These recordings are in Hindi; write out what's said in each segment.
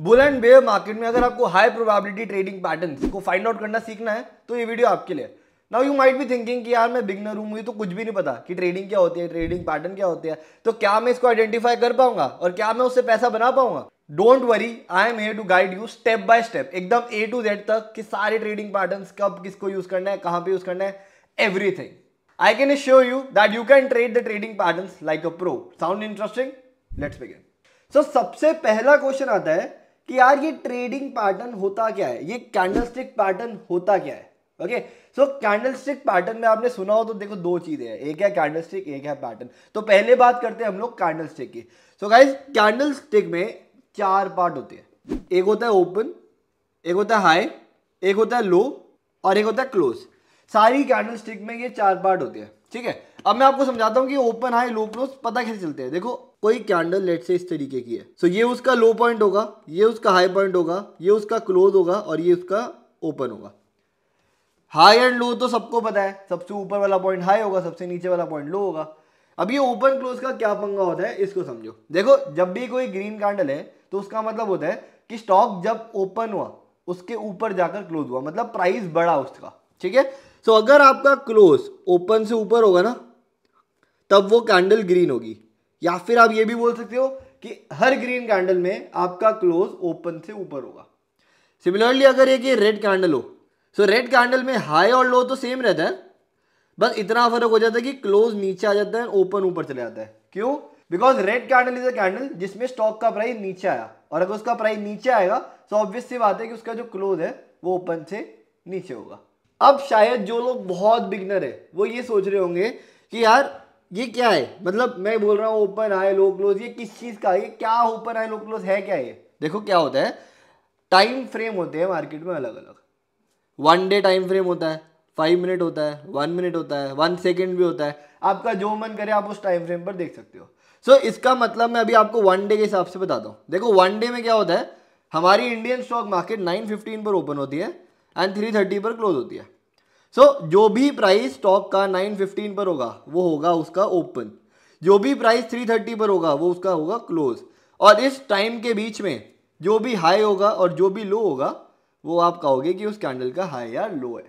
बुल एंड बेयर मार्केट में अगर आपको हाई प्रोबेबिलिटी ट्रेडिंग पैटर्न को फाइंड आउट करना सीखना है तो ये वीडियो आपके लिए now you might be thinking कि यार मैं बिगनर हूँ मुझे तो कुछ भी नहीं पता कि ट्रेडिंग क्या होती है ट्रेडिंग पैटर्न क्या होती है तो क्या मैं इसको आइडेंटिफाई कर पाऊंगा और क्या मैं उससे पैसा बना पाऊंगा don't worry I am here to guide you step by step एकदम ए टू जेड तक कि सारे ट्रेडिंग पैटर्न कब किसको यूज करना है कहाँ पे यूज करना है everything I can sure you that you can trade the trading pattern like a pro sound interesting let's begin so सबसे पहला क्वेश्चन आता है कि यार ये ट्रेडिंग पैटर्न होता क्या है ये कैंडलस्टिक पैटर्न होता क्या है ओके सो कैंडलस्टिक पैटर्न में आपने सुना हो तो देखो दो चीजें हैं एक है कैंडलस्टिक एक है पैटर्न तो पहले बात करते हैं हम लोग कैंडलस्टिक की सो गाइज कैंडलस्टिक में चार पार्ट होते हैं एक होता है ओपन एक होता है हाई एक होता है लो और एक होता है क्लोज सारी कैंडलस्टिक में ये चार पार्ट होते हैं ठीक है अब मैं आपको समझाता हूँ कि ओपन हाई लो क्लोज पता कैसे चलते हैं देखो कोई कैंडल लेट से इस तरीके की है सो so, ये उसका लो पॉइंट होगा ये उसका हाई पॉइंट होगा ये उसका क्लोज होगा और ये उसका ओपन होगा हाई एंड लो तो सबको पता है सबसे ऊपर वाला पॉइंट हाई होगा सबसे नीचे वाला पॉइंट लो होगा अब ये ओपन क्लोज का क्या पंगा होता है इसको समझो देखो जब भी कोई ग्रीन कैंडल है तो उसका मतलब होता है कि स्टॉक जब ओपन हुआ उसके ऊपर जाकर क्लोज हुआ मतलब प्राइस बढ़ा उसका ठीक है सो अगर आपका क्लोज ओपन से ऊपर होगा ना तब वो कैंडल ग्रीन होगी या फिर आप ये भी बोल सकते हो कि हर ग्रीन कैंडल में आपका क्लोज ओपन से ऊपर होगा सिमिलरली अगर एक ये रेड कैंडल हो सो रेड कैंडल में हाई और लो तो सेम रहता है बस इतना फर्क हो जाता है कि क्लोज नीचे आ जाता है ओपन ऊपर चले जाता है क्यों because red candle is a candle जिसमें स्टॉक का प्राइस नीचे आया और अगर उसका प्राइस नीचे आएगा तो ऑब्वियस सी बात है कि उसका जो क्लोज है वो ओपन से नीचे होगा अब शायद जो लोग बहुत बिगनर है वो ये सोच रहे होंगे कि यार ये क्या है मतलब मैं बोल रहा हूँ ओपन हाई लो क्लोज ये किस चीज़ का ये क्या ओपन हाई लो क्लोज है क्या ये देखो क्या होता है टाइम फ्रेम होते हैं मार्केट में अलग अलग वन डे टाइम फ्रेम होता है फाइव मिनट होता है वन मिनट होता है वन सेकेंड भी होता है आपका जो मन करे आप उस टाइम फ्रेम पर देख सकते हो सो so, इसका मतलब मैं अभी आपको वन डे के हिसाब से बताता हूँ देखो वन डे में क्या होता है हमारी Indian stock market nine fifteen पर ओपन होती है एंड थ्री थर्टी पर क्लोज होती है सो so, जो भी प्राइस स्टॉक का 915 पर होगा वो होगा उसका ओपन जो भी प्राइस 330 पर होगा वो उसका होगा क्लोज और इस टाइम के बीच में जो भी हाई होगा और जो भी लो होगा वो आप कहोगे कि उस कैंडल का हाई या लो है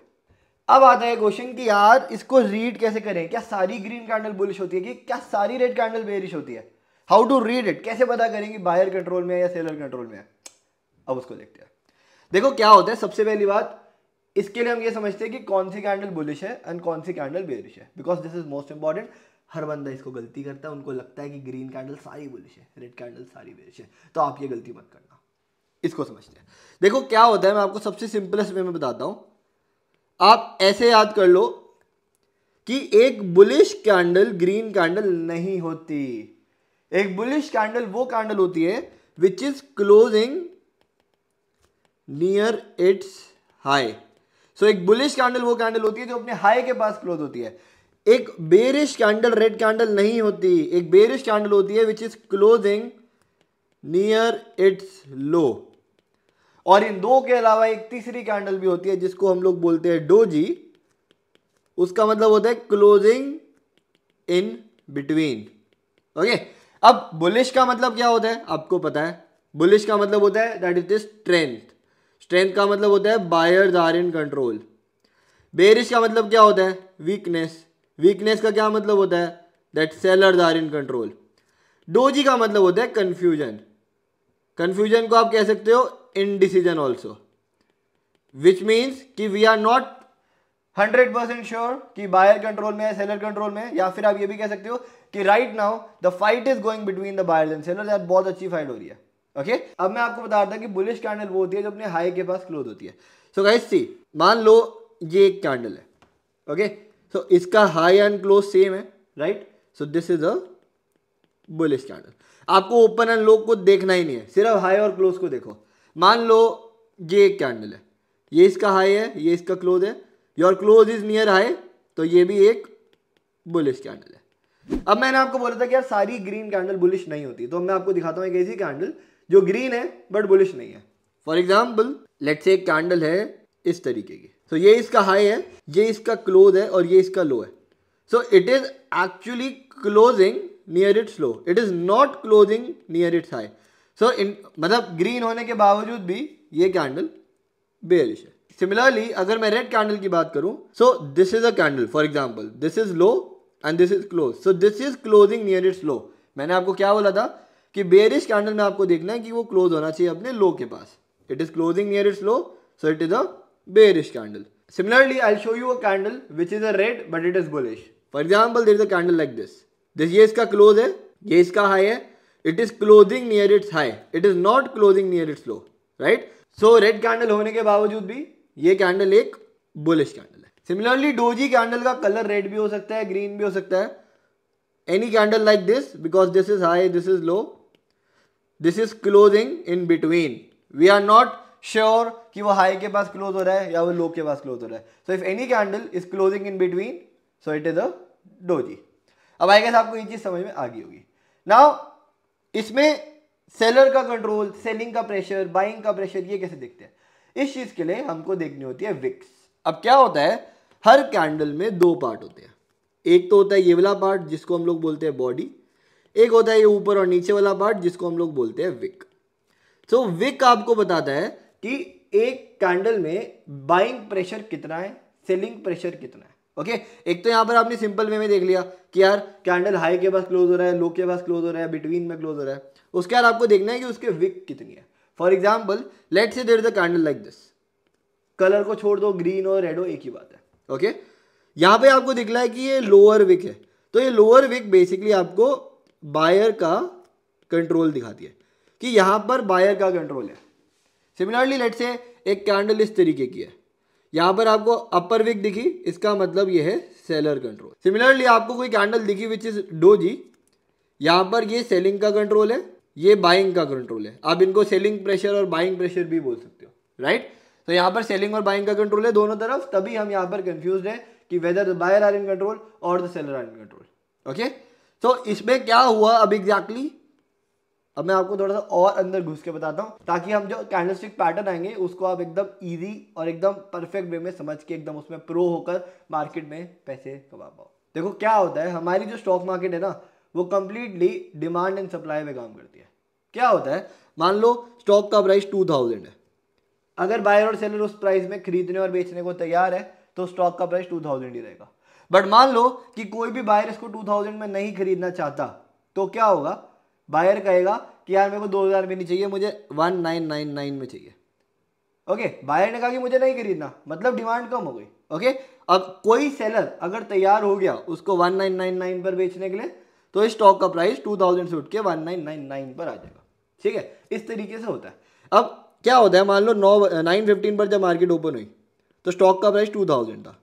अब आता है क्वेश्चन कि यार इसको रीड कैसे करें क्या सारी ग्रीन कैंडल बुलिश होती है कि क्या सारी रेड कैंडल बेरिश होती है हाउ टू रीड इट कैसे पता करें कि बायर कंट्रोल में है या सेलर कंट्रोल में है अब उसको देखते हैं देखो क्या होता है सबसे पहली बात इसके लिए हम ये समझते हैं कि कौन सी कैंडल बुलिश है एंड कौन सी कैंडल बेरिश है because this is most important हर बंदा इसको गलती करता है उनको लगता है कि ग्रीन कैंडल सारी बुलिश है रेड कैंडल सारी बेरिश है तो आप ये गलती मत करना इसको समझते हैं देखो क्या होता है मैं आपको सबसे सिंपलेस्ट वे में बताता हूँ आप ऐसे याद कर लो कि एक बुलिश कैंडल ग्रीन कैंडल नहीं होती एक बुलिश कैंडल वो कैंडल होती है which is closing near its high so so, एक बुलिश कैंडल वो कैंडल होती है जो अपने हाई के पास क्लोज होती है एक बेरिश कैंडल रेड कैंडल नहीं होती एक बेरिश कैंडल होती है which is closing near its low और इन दो के अलावा एक तीसरी कैंडल भी होती है जिसको हम लोग बोलते हैं डोजी उसका मतलब होता है क्लोजिंग इन बिटवीन ओके अब बुलिश का मतलब क्या होता है आपको पता है बुलिश का मतलब होता है दैट इज स्ट्रेंथ स्ट्रेंथ का मतलब होता है buyers are in control bearish का मतलब क्या होता है वीकनेस वीकनेस का क्या मतलब होता है that sellers are in control doji का मतलब होता है कन्फ्यूजन कन्फ्यूजन को आप कह सकते हो इनडिसीजन ऑल्सो विच मीन्स कि we are not hundred percent sure कि बायर कंट्रोल में है सेलर कंट्रोल में या फिर आप ये भी कह सकते हो कि right now the fight is going between the buyers and seller बहुत अच्छी फाइट हो रही है ओके अब मैं आपको बता रहा कि बुलिश कैंडल वो होती है जो अपने हाई के पास क्लोज होती है सो गाइस सी मान लो ये एक कैंडल है ओके okay? सो so, इसका हाई एंड क्लोज सेम है right so this is a bullish candle आपको ओपन एंड लो को देखना ही नहीं है सिर्फ हाई और क्लोज को देखो मान लो ये एक कैंडल है ये इसका हाई है ये इसका क्लोज है your close is near high तो ये भी एक बुलिश कैंडल है अब मैंने आपको बोला था कि यार सारी ग्रीन कैंडल बुलिश नहीं होती तो मैं आपको दिखाता हूँ एक ऐसी कैंडल जो ग्रीन है बट बुलिश नहीं है फॉर एग्जाम्पल लेट से एक कैंडल है इस तरीके की सो so, ये इसका हाई है ये इसका क्लोज है और ये इसका लो है so it is actually closing near its low it is not closing near its high so इन मतलब ग्रीन होने के बावजूद भी ये कैंडल बेरिश है सिमिलरली अगर मैं रेड कैंडल की बात करूं so this is a candle for example this is low and this is close so this is closing near its low मैंने आपको क्या बोला था कि बेरिश कैंडल में आपको देखना है कि वो क्लोज होना चाहिए अपने लो के पास it is closing near its low so it is a bearish candle similarly I show you a candle which is a red but it is bullish for example there is a candle like this this ये इसका क्लोज है ये इसका हाई है it is closing near its high it is not closing near its low right so red candle होने के बावजूद भी ये कैंडल एक बुलिश कैंडल है सिमिलरली डोजी कैंडल का कलर रेड भी हो सकता है ग्रीन भी हो सकता है any candle like this because this is high this is low this is closing in between we are not sure कि वो हाई के पास क्लोज हो रहा है या वो लो के पास क्लोज हो रहा है so if any candle is closing in between so it is a doji अब आई गेस आपको ये चीज समझ में आ गई होगी नाउ इसमें सेलर का कंट्रोल सेलिंग का प्रेशर बाइंग का प्रेशर ये कैसे देखते हैं इस चीज के लिए हमको देखनी होती है विक्स अब क्या होता है हर कैंडल में दो पार्ट होते हैं एक तो होता है ये वाला पार्ट जिसको हम लोग बोलते हैं बॉडी एक होता है ये ऊपर और नीचे वाला पार्ट जिसको हम लोग बोलते हैं विक सो so, विक आपको बताता है कि एक कैंडल में बाइंग प्रेशर कितना है सेलिंग प्रेशर कितना है ओके okay? एक तो यहां पर आपने सिंपल वे में देख लिया कि यार कैंडल हाई के पास क्लोज हो रहा है लो के पास क्लोज हो रहा है बिटवीन में क्लोज हो रहा है उसके बाद आपको देखना है कि उसके विक कितनी है for example late say there the candle like this colour को छोड़ दो ग्रीन और रेड हो एक ही बात है ओके okay? यहां पे आपको दिख रहा है कि ये लोअर विक है तो ये लोअर विक बेसिकली आपको बायर का कंट्रोल दिखाती है कि यहाँ पर बायर का कंट्रोल है सिमिलरली लेट से एक कैंडल इस तरीके की है यहाँ पर आपको अपर विक दिखी इसका मतलब यह है सेलर कंट्रोल सिमिलरली आपको कोई कैंडल दिखी विच इज डोजी यहाँ पर ये सेलिंग का कंट्रोल है ये बाइंग का कंट्रोल है आप इनको सेलिंग प्रेशर और बाइंग प्रेशर भी बोल सकते हो राइट तो यहाँ पर सेलिंग और बाइंग का कंट्रोल है दोनों तरफ तभी हम यहाँ पर कंफ्यूज हैं कि whether the buyer are in control और the seller are in control okay तो इसमें क्या हुआ अब एग्जैक्टली exactly? अब मैं आपको थोड़ा सा और अंदर घुस के बताता हूँ ताकि हम जो कैंडलस्टिक पैटर्न आएंगे उसको आप एकदम इजी और एकदम परफेक्ट वे में समझ के एकदम उसमें प्रो होकर मार्केट में पैसे कमा पाओ देखो क्या होता है हमारी जो स्टॉक मार्केट है ना वो कम्प्लीटली डिमांड एंड सप्लाई में काम करती है क्या होता है मान लो स्टॉक का प्राइस टू थाउजेंड है अगर बायर और सेलर उस प्राइस में खरीदने और बेचने को तैयार है तो स्टॉक का प्राइस टू थाउजेंड ही रहेगा बट मान लो कि कोई भी बायर इसको 2000 में नहीं खरीदना चाहता तो क्या होगा बायर कहेगा कि यार मेरे को 2000 में नहीं चाहिए मुझे 1999 में चाहिए ओके बायर ने कहा कि मुझे नहीं खरीदना मतलब डिमांड कम हो गई ओके अब कोई सेलर अगर तैयार हो गया उसको 1999 पर बेचने के लिए तो स्टॉक का प्राइस 2000 से उठ के 1999 पर आ जाएगा ठीक है इस तरीके से होता है अब क्या होता है मान लो नौ नाइन फिफ्टीन पर जब मार्केट ओपन हुई तो स्टॉक का प्राइस टू थाउजेंड था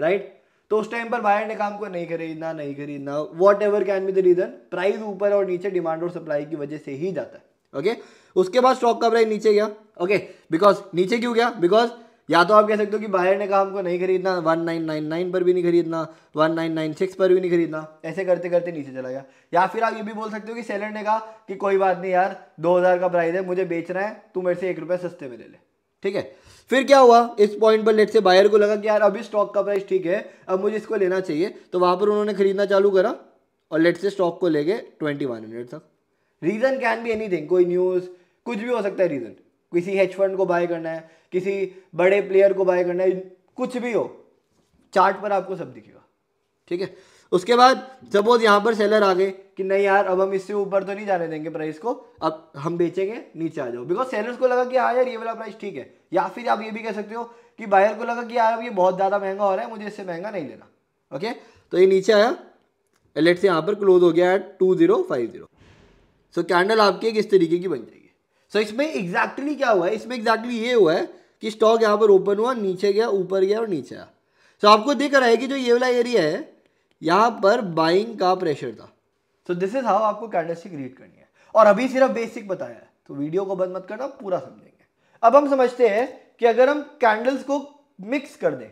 राइट तो उस टाइम पर बायर ने काम को नहीं खरीदना नहीं खरीदना whatever can be the reason price ऊपर और नीचे डिमांड और सप्लाई की वजह से ही जाता है ओके okay? उसके बाद स्टॉक का प्राइस नीचे गया ओके बिकॉज नीचे क्यों गया बिकॉज या तो आप कह सकते हो कि बायर ने कहा हमको नहीं खरीदना वन नाइन नाइन नाइन पर भी नहीं खरीदना वन नाइन नाइन सिक्स पर भी नहीं खरीदना ऐसे करते करते नीचे चला गया या फिर आप ये भी बोल सकते हो कि सेलर ने कहा कि कोई बात नहीं यार दो हज़ार का प्राइस है मुझे बेचना है तू मेरे से एक रुपये सस्ते में ले ले ठीक है फिर क्या हुआ इस पॉइंट पर लेट से बायर को लगा कि यार अभी स्टॉक का प्राइस ठीक है अब मुझे इसको लेना चाहिए तो वहां पर उन्होंने खरीदना चालू करा और लेट से स्टॉक को ले गए ट्वेंटी वन हंड्रेड तक रीज़न कैन एनी थिंग कोई न्यूज़ कुछ भी हो सकता है रीज़न किसी हेज फंड को बाय करना है किसी बड़े प्लेयर को बाय करना है कुछ भी हो चार्ट पर आपको सब दिखेगा ठीक है उसके बाद सपोज यहाँ पर सेलर आ गए कि नहीं यार अब हम इससे ऊपर तो नहीं जाने देंगे प्राइस को अब हम बेचेंगे नीचे आ जाओ बिकॉज सेलर्स को लगा कि हाँ यार ये वाला प्राइस ठीक है या फिर आप ये भी कह सकते हो कि बायर को लगा कि यार अब ये बहुत ज़्यादा महंगा हो रहा है मुझे इससे महंगा नहीं लेना ओके तो ये नीचे आया एलेट से यहाँ पर क्लोज हो गया है two zero five zero so candle आपकी एक इस तरीके की बन जाएगी सो so, इसमें एग्जैक्टली exactly क्या हुआ है इसमें एग्जैक्टली exactly ये हुआ है कि स्टॉक यहाँ पर ओपन हुआ नीचे गया ऊपर गया और नीचे आया सो so, आपको दिख रहा है कि जो ये वाला एरिया है यहाँ पर बाइंग का प्रेशर था सो दिस इज हाउ आपको कैंडल से करनी है और अभी सिर्फ बेसिक बताया है तो वीडियो को बंद मत करना पूरा समझेंगे अब हम समझते हैं कि अगर हम कैंडल्स को मिक्स कर दें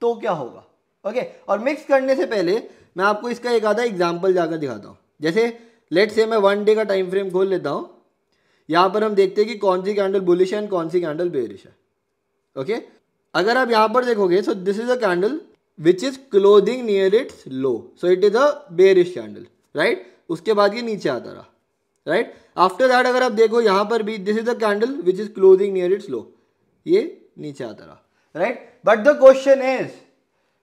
तो क्या होगा ओके और मिक्स करने से पहले मैं आपको इसका एक आधा एग्जाम्पल जाकर दिखाता हूँ जैसे लेट से मैं वन डे का टाइम फ्रेम खोल लेता हूँ यहाँ पर हम देखते हैं कि कौन सी कैंडल बुलिश है एंड कौन सी कैंडल बेरिश है ओके अगर आप यहाँ पर देखोगे so this is a candle which is closing near its low so it is a bearish candle right उसके बाद ये नीचे आता रहा राइट आफ्टर दैट अगर आप देखो यहां पर भी this is the candle which is closing near its low ये नीचे आता रहा right but the question is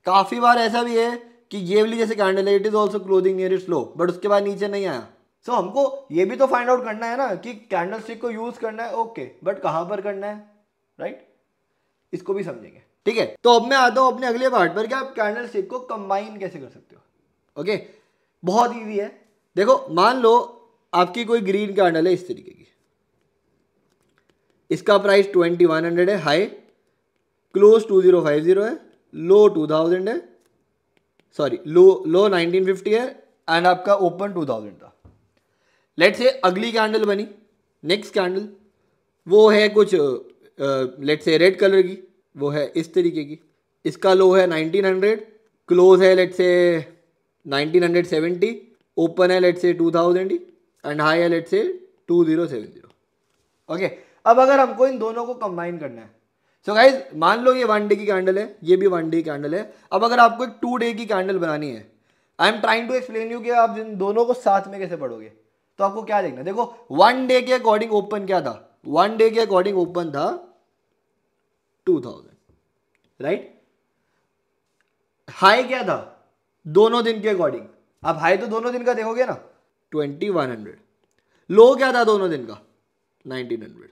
काफ़ी बार ऐसा भी है कि ये वाली जैसे कैंडल है it is also closing near its low but उसके बाद नीचे नहीं आया सो so, हमको ये भी तो फाइंड आउट करना है ना कि कैंडल स्टिक को यूज़ करना है ओके okay, बट कहां पर करना है राइट right? इसको भी समझेंगे ठीक है तो अब मैं आता हूं अपने अगले पार्ट पर कि आप कैंडल स्टिक को कंबाइन कैसे कर सकते हो ओके okay? बहुत ईजी है देखो मान लो आपकी कोई ग्रीन कैंडल है इस तरीके की इसका प्राइस ट्वेंटी वन हंड्रेड है high close two zero five zero है लो टू थाउजेंड है sorry low low nineteen fifty है एंड आपका ओपन टू थाउजेंड था लेट से अगली कैंडल बनी नेक्स्ट कैंडल वो है कुछ लेट से रेड कलर की वो है इस तरीके की इसका लो है 1900 क्लोज है लेट से 1970 ओपन है लेट से 2000 ही एंड हाई है let's say two zero seven zero okay अब अगर हमको इन दोनों को कंबाइन करना है सो so गाइज मान लो ये वन डे की कैंडल है ये भी वन डे की कैंडल है अब अगर आपको एक टू डे की कैंडल बनानी है I am trying to explain you कि आप इन दोनों को साथ में कैसे पढ़ोगे तो आपको क्या देखना देखो वन डे के अकॉर्डिंग ओपन क्या था वन डे के अकॉर्डिंग ओपन था टू थाउजेंड राइट हाई क्या था दोनों दिन के अकॉर्डिंग आप हाई तो दोनों दिन का देखोगे ना ट्वेंटी वन हंड्रेड लो क्या था दोनों दिन का नाइनटीन हंड्रेड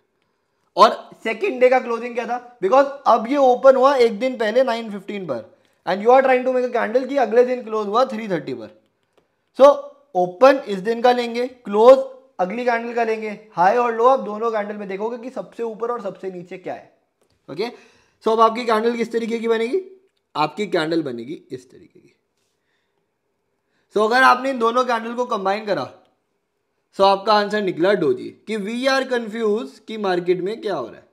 और सेकेंड डे का क्लोजिंग क्या था बिकॉज अब ये ओपन हुआ एक दिन पहले नाइन फिफ्टीन पर and you are trying to make a candle कि अगले दिन क्लोज हुआ थ्री थर्टी पर सो ओपन इस दिन का लेंगे क्लोज अगली कैंडल का लेंगे हाई और लो आप दोनों कैंडल में देखोगे कि सबसे ऊपर और सबसे नीचे क्या है ओके okay? सो so, अब आपकी कैंडल किस तरीके की बनेगी आपकी कैंडल बनेगी इस तरीके की सो so, अगर आपने इन दोनों कैंडल को कंबाइन करा सो so आपका आंसर निकला डोजी कि वी आर कंफ्यूज कि मार्केट में क्या हो रहा है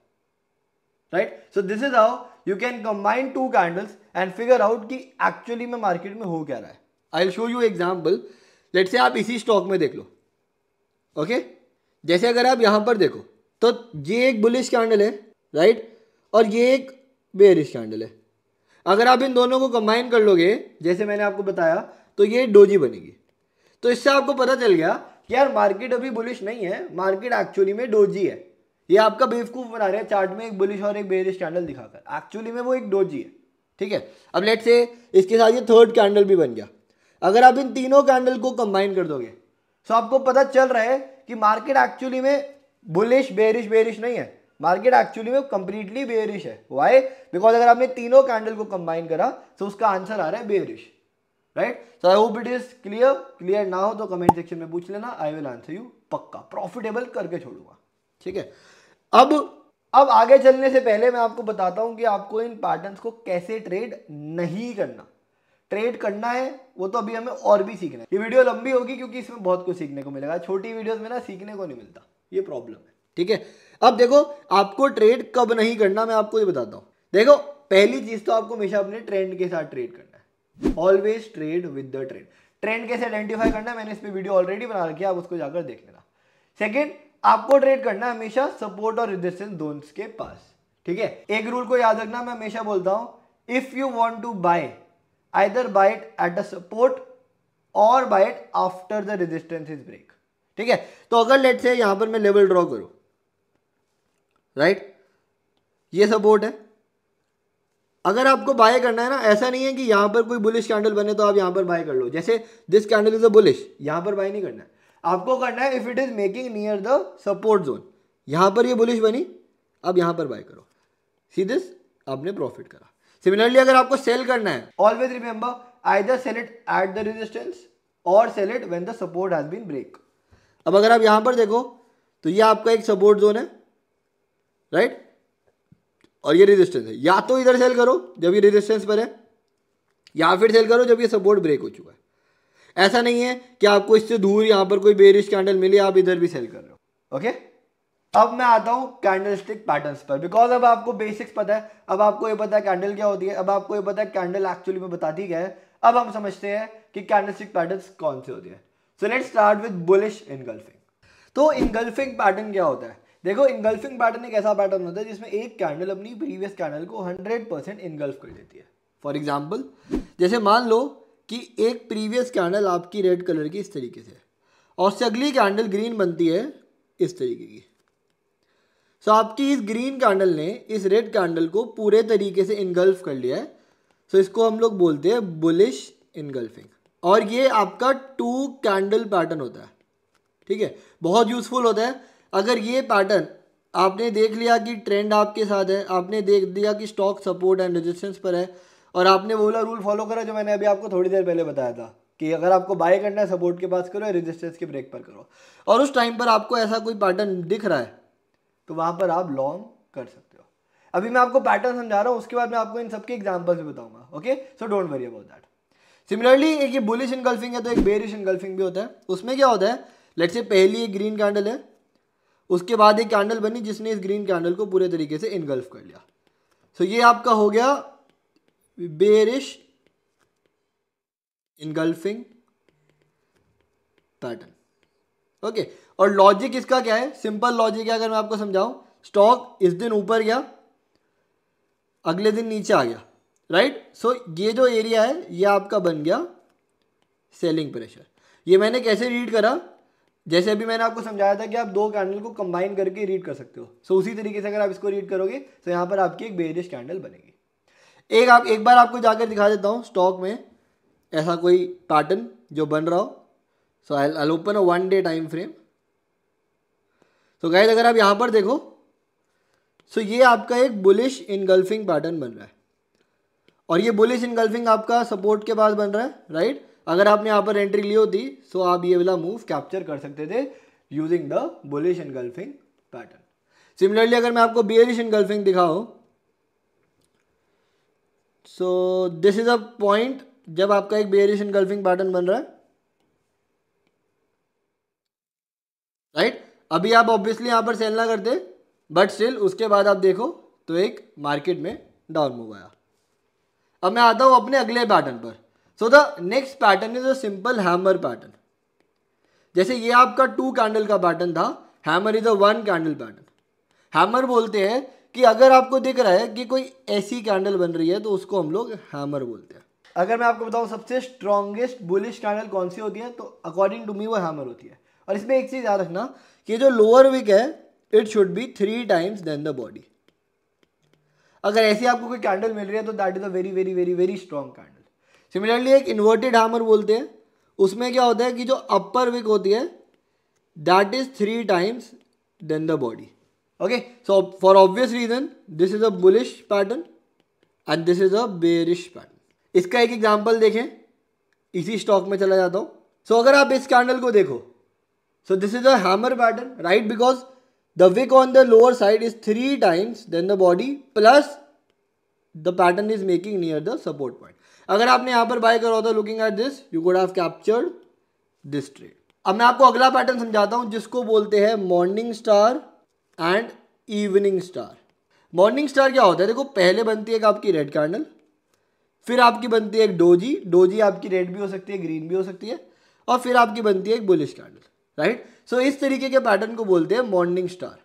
right so this is how you can combine two candles and figure out कि एक्चुअली में मार्केट में हो क्या रहा है I show you example late say आप इसी स्टॉक में देख लो ओके okay? जैसे अगर आप यहां पर देखो तो ये एक बुलिश कैंडल है राइट right? और ये एक बेरिश कैंडल है अगर आप इन दोनों को कंबाइन कर लोगे जैसे मैंने आपको बताया तो ये डोजी बनेगी तो इससे आपको पता चल गया कि यार मार्केट अभी बुलिश नहीं है मार्केट एक्चुअली में डोजी है ये आपका बेवकूफ़ बना रहे हैं चार्ट में एक बुलिश और एक बेरिश कैंडल दिखाकर एक्चुअली में वो एक डोजी है ठीक है अब लेट से इसके साथ ये थर्ड कैंडल भी बन गया अगर आप इन तीनों कैंडल को कंबाइन कर दोगे तो आपको पता चल रहा है कि मार्केट एक्चुअली में बुलिश बेरिश बेरिश नहीं है मार्केट एक्चुअली में कंप्लीटली बेरिश है वाई बिकॉज अगर आपने तीनों कैंडल को कंबाइन करा तो उसका आंसर आ रहा है bearish right so I hope it is clear clear ना हो तो कमेंट सेक्शन में पूछ लेना आई विल आंसर यू पक्का प्रॉफिटेबल करके छोड़ूंगा ठीक है अब अब आगे चलने से पहले मैं आपको बताता हूं कि आपको इन पैटर्न को कैसे ट्रेड नहीं करना ट्रेड करना है वो तो अभी हमें और भी सीखना है ये वीडियो लंबी होगी क्योंकि इसमें बहुत कुछ सीखने को मिलेगा छोटी वीडियोस में ना सीखने को नहीं मिलता ये प्रॉब्लम है ठीक है अब देखो आपको ट्रेड कब नहीं करना मैं आपको ये बताता हूँ देखो पहली चीज़ तो आपको हमेशा अपने ट्रेंड के साथ ट्रेड करना always trade with the trend trend कैसे आइडेंटिफाई करना है मैंने इस पर वीडियो ऑलरेडी बना रखी है आप उसको जाकर देख लेना सेकेंड आपको ट्रेड करना है हमेशा सपोर्ट और रिजिस्टेंस दोनों के पास ठीक है एक रूल को याद रखना मैं हमेशा बोलता हूं if you want to buy either buy it at the support और buy it after the resistance is break ठीक है तो अगर लेट से यहां पर मैं लेवल ड्रॉ करूं राइट right? ये सपोर्ट है अगर आपको बाय करना है ना ऐसा नहीं है कि यहाँ पर कोई बुलिश कैंडल बने तो आप यहाँ पर बाय कर लो जैसे this candle is a bullish यहाँ पर बाय नहीं करना है आपको करना है if it is making near the support zone यहाँ पर ये बुलिश बनी अब यहाँ पर बाय करो सी दिस आपने प्रॉफिट करा सिमिलरली अगर आपको सेल करना है always remember I sell it at the resistance और sell it when the support has been break अब अगर आप यहाँ पर देखो तो ये आपका एक सपोर्ट जोन है राइट right? और ये रेजिस्टेंस है या तो इधर सेल करो जब ये रेजिस्टेंस पर है या फिर सेल करो जब ये सपोर्ट ब्रेक हो चुका है ऐसा नहीं है कि आपको इससे दूर यहां पर कोई बेरिश कैंडल मिली आप इधर भी सेल कर रहे हो ओके अब मैं आता हूं कैंडल स्टिक पैटर्न पर बिकॉज अब आपको बेसिक्स पता है अब आपको ये पता है कैंडल क्या होती है अब आपको ये पता है कैंडल एक्चुअली में बताती क्या है अब हम समझते हैं कि कैंडल स्टिक पैटर्न कौन से होती है so let's start with bullish engulfing तो इनगल्फिंग पैटर्न क्या होता है देखो इंगल्फिंग पैटर्न एक ऐसा पैटर्न होता है जिसमें एक कैंडल अपनी प्रीवियस कैंडल को हंड्रेड परसेंट इनगल्फ कर देती है फॉर एग्जाम्पल जैसे मान लो कि एक प्रीवियस कैंडल आपकी रेड कलर की इस तरीके से और उससे अगली कैंडल ग्रीन बनती है इस तरीके की सो so, आपकी इस ग्रीन कैंडल ने इस रेड कैंडल को पूरे तरीके से इनगल्फ कर लिया है सो so, इसको हम लोग बोलते हैं बुलिश इनगल्फिंग और ये आपका टू कैंडल पैटर्न होता है ठीक है बहुत यूजफुल होता है अगर ये पैटर्न आपने देख लिया कि ट्रेंड आपके साथ है आपने देख दिया कि स्टॉक सपोर्ट एंड रेजिस्टेंस पर है और आपने वो वाला रूल फॉलो करा जो मैंने अभी आपको थोड़ी देर पहले बताया था कि अगर आपको बाय करना है सपोर्ट के पास करो या रेजिस्टेंस के ब्रेक पर करो और उस टाइम पर आपको ऐसा कोई पैटर्न दिख रहा है तो वहाँ पर आप लॉन्ग कर सकते हो अभी मैं आपको पैटर्न समझा रहा हूँ उसके बाद मैं आपको इन सबके एग्जाम्पल्स भी बताऊँगा okay so don't worry about that similarly एक ये बुलिश इनगल्फिंग है तो एक बेरिश इनगल्फिंग भी होता है उसमें क्या होता है लेट से पहली एक ग्रीन कैंडल है उसके बाद एक कैंडल बनी जिसने इस ग्रीन कैंडल को पूरे तरीके से इनगल्फ कर लिया सो ये आपका हो गया बेरिश इनगल्फिंग पैटर्न ओके और लॉजिक इसका क्या है सिंपल लॉजिक है अगर मैं आपको समझाऊं स्टॉक इस दिन ऊपर गया अगले दिन नीचे आ गया राइट सो so, ये जो एरिया है ये आपका बन गया सेलिंग प्रेशर ये मैंने कैसे रीड करा जैसे अभी मैंने आपको समझाया था कि आप दो कैंडल को कंबाइन करके रीड कर सकते हो सो उसी तरीके से अगर आप इसको रीड करोगे तो यहाँ पर आपकी एक बेरिश कैंडल बनेगी एक आप एक बार आपको जाकर दिखा देता हूँ स्टॉक में ऐसा कोई पैटर्न जो बन रहा हो so I I open a one day time frame so guys अगर आप यहाँ पर देखो सो so ये आपका एक बुलिश इनगल्फिंग पैटर्न बन रहा है और ये बुलिश इनगल्फिंग आपका सपोर्ट के पास बन रहा है राइट right? अगर आपने यहाँ पर एंट्री ली होती सो आप ये वाला मूव कैप्चर कर सकते थे using the bullish gulfing pattern similarly अगर मैं आपको बियरिश गल्फिंग दिखाऊँ so this is a point जब आपका एक बियरिश गल्फिंग पैटर्न बन रहा है राइट right? अभी आप ऑब्वियसली यहाँ पर सेल ना करते बट स्टिल उसके बाद आप देखो तो एक मार्केट में डाउन मूव आया अब मैं आता हूँ अपने अगले पैटर्न पर so the next pattern is a simple hammer pattern जैसे ये आपका टू कैंडल का पैटर्न था hammer is a one candle pattern hammer बोलते हैं कि अगर आपको दिख रहा है कि कोई ऐसी कैंडल बन रही है तो उसको हम लोग हैमर बोलते हैं अगर मैं आपको बताऊं सबसे स्ट्रॉन्गेस्ट बुलिश कैंडल कौन सी होती है तो अकॉर्डिंग टू मी वो हैमर होती है और इसमें एक चीज़ याद रखना कि जो लोअर विक है it should be three times then the body अगर ऐसी आपको कोई कैंडल मिल रही है तो that is a very very very very strong candle similarly एक इन्वर्टेड हैमर बोलते हैं उसमें क्या होता है कि जो अपर विक होती है that is three times then the body okay so for obvious reason this is a bullish pattern and this is a bearish pattern इसका एक एग्जाम्पल देखें इसी स्टॉक में चला जाता हूँ सो so, अगर आप इस कैंडल को देखो so this is a hammer pattern right because the wick on the lower side is three times then the body plus the pattern is making near the support point अगर आपने यहाँ पर बाय करा होता looking at this you could have captured this trade अब मैं आपको अगला पैटर्न समझाता हूँ जिसको बोलते हैं morning star and evening star morning star क्या होता है देखो पहले बनती है आपकी रेड कैंडल फिर आपकी बनती है एक डोजी डोजी आपकी रेड भी हो सकती है ग्रीन भी हो सकती है और फिर आपकी बनती है एक बुलिश कैंडल राइट सो इस तरीके के पैटर्न को बोलते हैं मॉर्निंग स्टार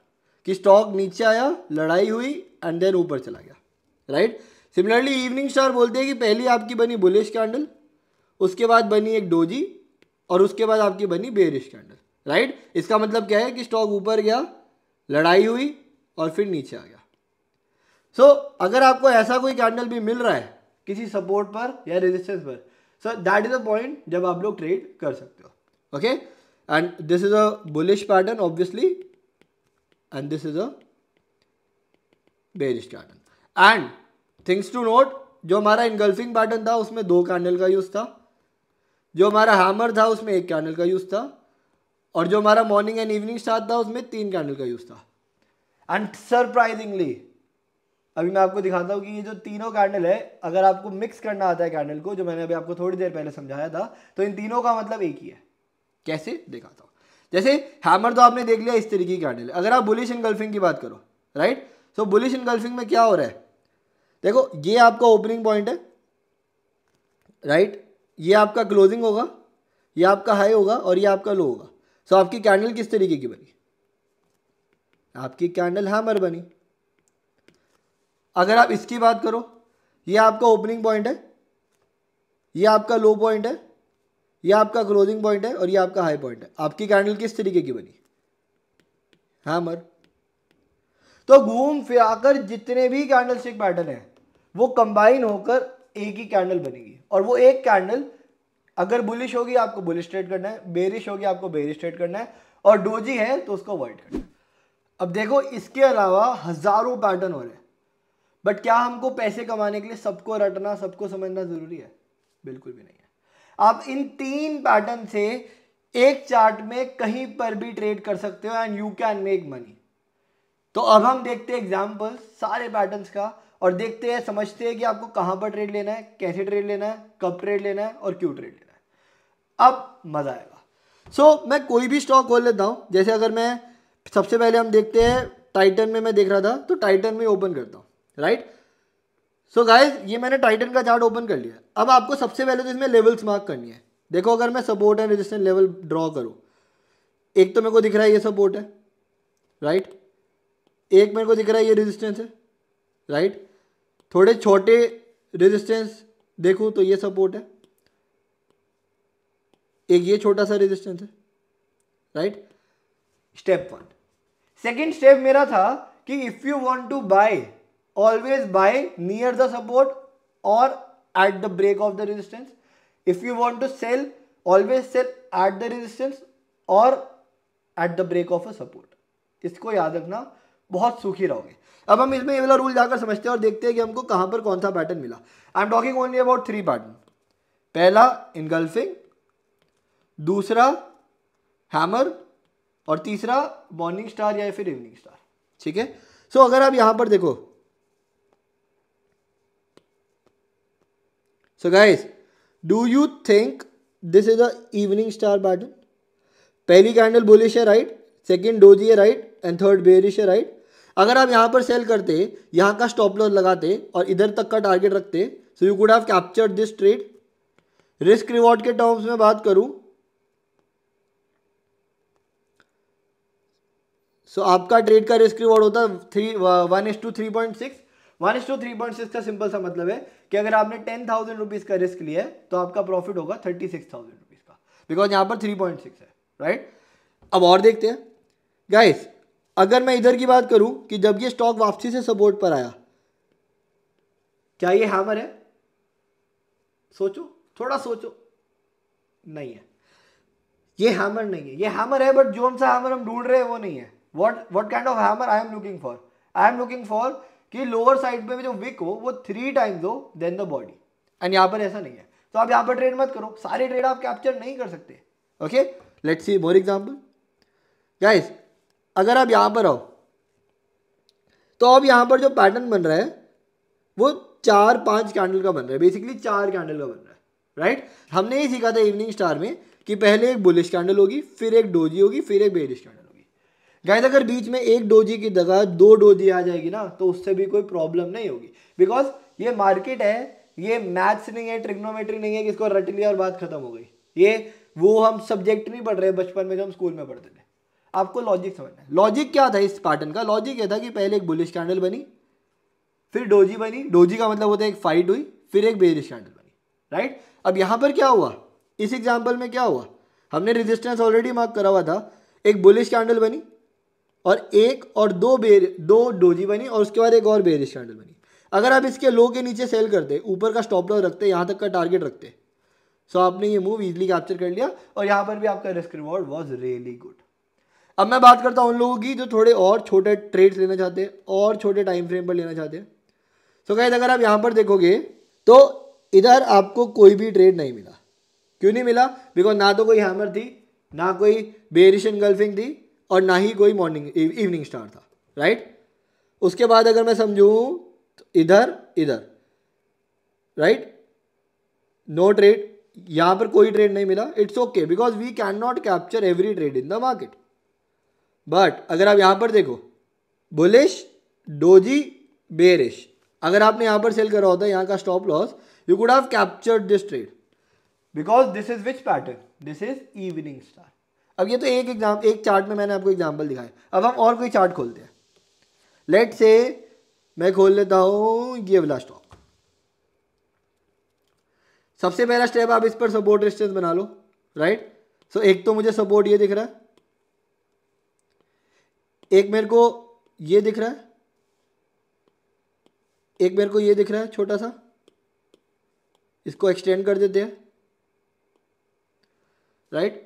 कि स्टॉक नीचे आया लड़ाई हुई एंड देन ऊपर चला गया right right? Similarly evening star बोलते हैं कि पहली आपकी बनी बुलिश कैंडल उसके बाद बनी एक डोजी और उसके बाद आपकी बनी बेरिश कैंडल राइट इसका मतलब क्या है कि स्टॉक ऊपर गया लड़ाई हुई और फिर नीचे आ गया सो so, अगर आपको ऐसा कोई कैंडल भी मिल रहा है किसी सपोर्ट पर या रेजिस्टेंस पर so that is a point जब आप लोग ट्रेड कर सकते हो okay and this is a bullish pattern obviously and this is a bearish pattern and things to note जो हमारा इनगल्फिंग पैटर्न था उसमें दो कैंडल का यूज़ था जो हमारा हैमर था उसमें एक कैंडल का यूज़ था और जो हमारा मॉर्निंग एंड इवनिंग स्टार्ट था उसमें तीन कैंडल का यूज़ था एंड सरप्राइजिंगली अभी मैं आपको दिखाता हूँ कि ये जो तीनों कैंडल है अगर आपको मिक्स करना आता है कैंडल को जो मैंने अभी आपको थोड़ी देर पहले समझाया था तो इन तीनों का मतलब एक ही है कैसे दिखाता हूँ जैसे हैमर तो आपने देख लिया इस तरीके की कैंडल अगर आप बुलिश इनगल्फिंग की बात करो राइट सो बुलिश इनगल्फिंग में क्या हो रहा है देखो ये आपका ओपनिंग पॉइंट है राइट ये आपका क्लोजिंग होगा ये आपका हाई होगा और ये आपका लो होगा सो आपकी कैंडल किस तरीके की बनी आपकी कैंडल हैमर बनी अगर आप इसकी बात करो ये आपका ओपनिंग पॉइंट है ये आपका लो पॉइंट है ये आपका क्लोजिंग पॉइंट है और ये आपका हाई पॉइंट है आपकी कैंडल किस तरीके की बनी हैमर तो घूम फिराकर जितने भी कैंडल स्टिक पैटर्न है वो कंबाइन होकर एक ही कैंडल बनेगी और वो एक कैंडल अगर बुलिश होगी आपको बुलिश ट्रेड करना है बेरिश होगी आपको बेरिश ट्रेड करना है और डोजी है तो उसको अवॉइड करना है अब देखो इसके अलावा हज़ारों पैटर्न हो रहे हैं बट क्या हमको पैसे कमाने के लिए सबको रटना सबको समझना ज़रूरी है बिल्कुल भी नहीं है आप इन तीन पैटर्न से एक चार्ट में कहीं पर भी ट्रेड कर सकते हो and you can make money तो अब हम देखते हैं एग्जाम्पल सारे पैटर्न्स का और देखते हैं समझते हैं कि आपको कहाँ पर ट्रेड लेना है कैसे ट्रेड लेना है कब ट्रेड लेना है और क्यों ट्रेड लेना है अब मज़ा आएगा सो so, मैं कोई भी स्टॉक खोल लेता हूँ जैसे अगर मैं सबसे पहले हम देखते हैं टाइटन में मैं देख रहा था तो टाइटन में ओपन करता हूँ राइट सो गाइज ये मैंने टाइटन का चार्ट ओपन कर लिया अब आपको सबसे पहले तो इसमें लेवल्स मार्क करनी है देखो अगर मैं support and resistance level draw करूँ एक तो मेरे को दिख रहा है ये सपोर्ट है राइट right? एक मेरे को दिख रहा है ये रेजिस्टेंस है राइट थोड़े छोटे रेजिस्टेंस देखूँ तो ये सपोर्ट है एक ये छोटा सा रेजिस्टेंस है right step one second step मेरा था कि if you want to buy always buy near the support और at the break of the resistance if you want to sell always sell at the resistance और at the break of a support इसको याद रखना बहुत सुखी रहोगे अब हम इसमें ये वाला रूल जाकर समझते हैं और देखते हैं कि हमको कहाँ पर कौन सा पैटर्न मिला I am talking only about three pattern पहला इनगल्फिंग दूसरा हैमर और तीसरा मॉर्निंग स्टार या फिर इवनिंग स्टार ठीक है सो अगर आप यहां पर देखो so guys do you think this is a evening star pattern पहली कैंडल बोलिश है राइट सेकेंड डोजी है राइट एंड थर्ड बेरिश है राइट अगर आप यहाँ पर सेल करते यहाँ का स्टॉप लॉस लगाते और इधर तक का टारगेट रखते so you could have captured this trade risk reward के टर्म्स में बात करूँ सो so, आपका ट्रेड का रिस्क रिवॉर्ड होता three one is to three point six one is to three point six का सिंपल सा मतलब है कि अगर आपने टेन थाउजेंड रुपीज़ का रिस्क लिया है तो आपका प्रॉफिट होगा थर्टी सिक्स थाउजेंड रुपीज़ का बिकॉज यहां पर थ्री पॉइंट सिक्स है राइट right? अब और देखते हैं गाइस अगर मैं इधर की बात करूं कि जब ये स्टॉक वापसी से सपोर्ट पर आया क्या ये हैमर है सोचो थोड़ा सोचो नहीं है ये हैमर नहीं है ये हैमर है बट जो सा हैमर हम ढूंढ रहे हैं वो नहीं है what what kind of hammer I am looking for I am looking for कि लोअर साइड पे भी जो विक हो वो थ्री टाइम्स हो देन द बॉडी एंड यहाँ पर ऐसा नहीं है तो आप यहाँ पर ट्रेड मत करो सारे ट्रेड आप कैप्चर नहीं कर सकते okay let's see more example guys अगर आप यहाँ पर आओ तो अब यहाँ पर जो पैटर्न बन रहा है वो चार पांच कैंडल का बन रहा है बेसिकली चार कैंडल का बन रहा है राइट हमने ये सीखा था इवनिंग स्टार में कि पहले एक बुलिश कैंडल होगी फिर एक डोजी होगी फिर एक बेरिश कैंडल होगी गायद अगर बीच में एक डोजी की जगह दो डोजी आ जाएगी ना तो उससे भी कोई प्रॉब्लम नहीं होगी बिकॉज ये मार्केट है ये मैथ्स नहीं है ट्रिग्नोमेट्री नहीं है कि इसको रट लिया और बात खत्म हो गई ये वो हम सब्जेक्ट नहीं पढ़ रहे बचपन में जो हम स्कूल में पढ़ते थे आपको लॉजिक समझना है लॉजिक क्या था इस पैटर्न का लॉजिक यह था कि पहले एक बुलिश कैंडल बनी फिर डोजी बनी डोजी का मतलब होता है एक फाइट हुई फिर एक बेरिश कैंडल बनी राइट अब यहाँ पर क्या हुआ इस एग्जाम्पल में क्या हुआ हमने रेजिस्टेंस ऑलरेडी मार्क करा हुआ था एक बुलिश कैंडल बनी और एक और दो बेर दो डोजी बनी और उसके बाद एक और बेरिश कैंडल बनी अगर आप इसके लो के नीचे सेल करते ऊपर का स्टॉप लॉस रखते यहाँ तक का टारगेट रखते सो आपने ये मूव इजिली कैप्चर कर लिया और यहाँ पर भी आपका risk reward was really good अब मैं बात करता हूँ उन लोगों की जो थोड़े और छोटे ट्रेड्स लेना चाहते हैं और छोटे टाइम फ्रेम पर लेना चाहते हैं सो कहते अगर आप यहाँ पर देखोगे तो इधर आपको कोई भी ट्रेड नहीं मिला क्यों नहीं मिला बिकॉज ना तो कोई हैमर थी ना कोई बेरिश गल्फिंग थी और ना ही कोई मॉर्निंग इवनिंग स्टार था राइट उसके बाद अगर मैं समझूँ तो इधर इधर राइट नो ट्रेड यहाँ पर कोई ट्रेड नहीं मिला it's okay because we can not capture every trade in the market but अगर आप यहाँ पर देखो बुलिश डोजी बेरिश अगर आपने यहाँ पर सेल करा होता है यहाँ का stop loss you could have captured this trade because this is which pattern this is evening star अब ये तो एक एग्जाम एक चार्ट में मैंने आपको एग्जाम्पल दिखाया अब हम और कोई चार्ट खोलते हैं लेट से मैं खोल लेता हूँ ये वाला स्टॉक सबसे पहला स्टेप आप इस पर सपोर्ट रेजिस्टेंस बना लो राइट right? सो so, एक तो मुझे सपोर्ट ये दिख रहा है एक मेरे को ये दिख रहा है एक मेरे को ये दिख रहा है छोटा सा इसको एक्सटेंड कर देते हैं राइट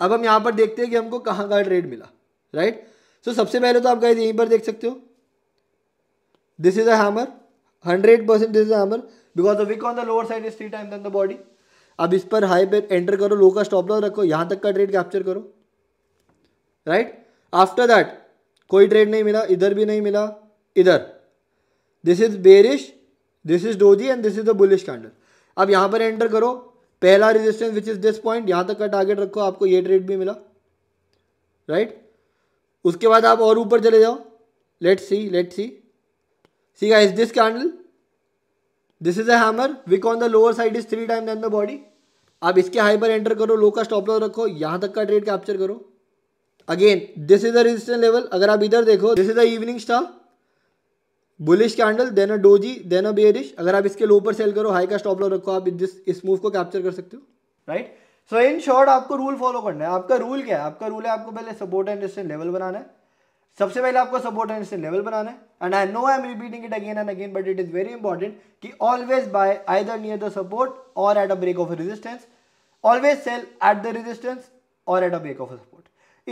अब हम यहां पर देखते हैं कि हमको कहां का ट्रेड मिला राइट सो so, सबसे पहले तो आप गाइज यहीं पर देख सकते हो this is a hammer hundred percent this is hammer because of wick on the lower side is three time the body अब इस पर हाई पे एंटर करो लो का स्टॉप लॉस रखो यहां तक का ट्रेड कैप्चर करो राइट आफ्टर दैट कोई ट्रेड नहीं मिला इधर भी नहीं मिला इधर this is bearish this is doji and this is the bullish candle अब यहाँ पर एंटर करो पहला resistance which is this point यहाँ तक का टारगेट रखो आपको ये ट्रेड भी मिला राइट right? उसके बाद आप और ऊपर चले जाओ let see let see see guys this candle this is a hammer wick on the lower side is three time then the body आप इसके हाई पर एंटर करो लो का स्टॉप लॉस रखो यहाँ तक का ट्रेड कैप्चर करो again this is the resistance level अगर आप इधर देखो this is the evening star bullish candle then a doji then a bearish अगर आप इसके लो पर सेल करो हाई का स्टॉप लॉ रखो आप दिस इस मूव को कैप्चर कर सकते हो राइट सो इन शॉर्ट आपको रूल फॉलो करना है आपका रूल क्या है आपका रूल है आपको पहले सपोर्ट एंड रेजिस्टेंस लेवल बनाना है सबसे पहले आपको सपोर्ट एंड रेजिस्टेंस लेवल बनाना है and I know I am repeating it again and again but it is very important कि always buy either near the support और at a break of resistance always sell at the resistance और at a break of support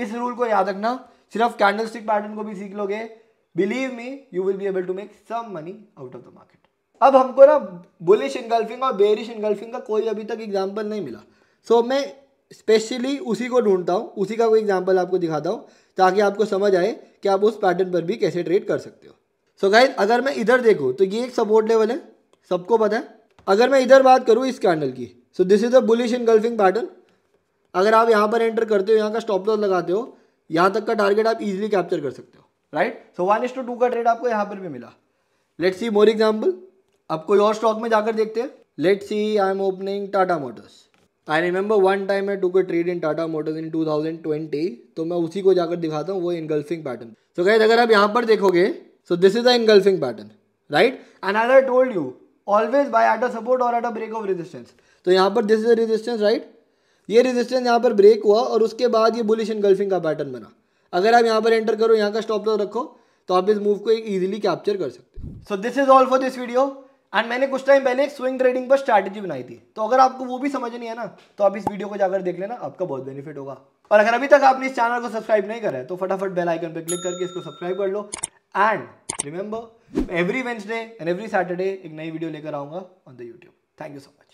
इस रूल को याद रखना सिर्फ कैंडल स्टिक पैटर्न को भी सीख लोगे believe me you will be able to make some money out of the market अब हमको ना बुलिश इनगल्फिंग और बेरिश इनगल्फिंग का कोई अभी तक एग्जाम्पल नहीं मिला सो so, मैं स्पेशली उसी को ढूंढता हूँ उसी का कोई एग्जाम्पल आपको दिखाता हूँ ताकि आपको समझ आए कि आप उस पैटर्न पर भी कैसे ट्रेड कर सकते हो सो so, गाइज अगर मैं इधर देखूँ तो ये एक सपोर्ट लेवल है सबको पता है अगर मैं इधर बात करूँ इस कैंडल की so this is a bullish engulfing pattern अगर आप यहाँ पर एंटर करते हो यहाँ का स्टॉप लॉस लगाते हो यहाँ तक का टारगेट आप इजिली कैप्चर कर सकते हो right so one is to two का ट्रेड आपको यहाँ पर भी मिला लेट सी मोर एग्जाम्पल आप कोई और स्टॉक में जाकर देखते हैं let see I am opening Tata Motors I remember one time I to को trade in Tata Motors in two thousand twenty तो मैं उसी को जाकर दिखाता हूँ वो इनगल्फिंग पैटर्न सो गैस अगर आप यहाँ पर देखोगे so this is a engulfing pattern right and I told you always buy at a support और at a break of resistance तो यहाँ पर this is a resistance right ये रेजिस्टेंस यहाँ पर ब्रेक हुआ और उसके बाद ये बुलिश इनगल्फिंग का पैटर्न बना अगर आप यहाँ पर एंटर करो यहाँ का स्टॉप लॉस रखो तो आप इस मूव को एक ईजिली कैप्चर कर सकते हो so this is all for this video and मैंने कुछ टाइम पहले एक स्विंग ट्रेडिंग पर स्ट्रैटेजी बनाई थी तो अगर आपको वो भी समझ नहीं है ना तो आप इस वीडियो को जाकर देख लेना आपका बहुत बेनिफिट होगा और अगर अभी तक आपने इस चैनल को सब्सक्राइब नहीं करा है तो फटाफट बेल आइकन पर क्लिक करके इसको सब्सक्राइब कर लो and remember every Wednesday and every Saturday एक नई वीडियो लेकर आऊंगा on the YouTube thank you so much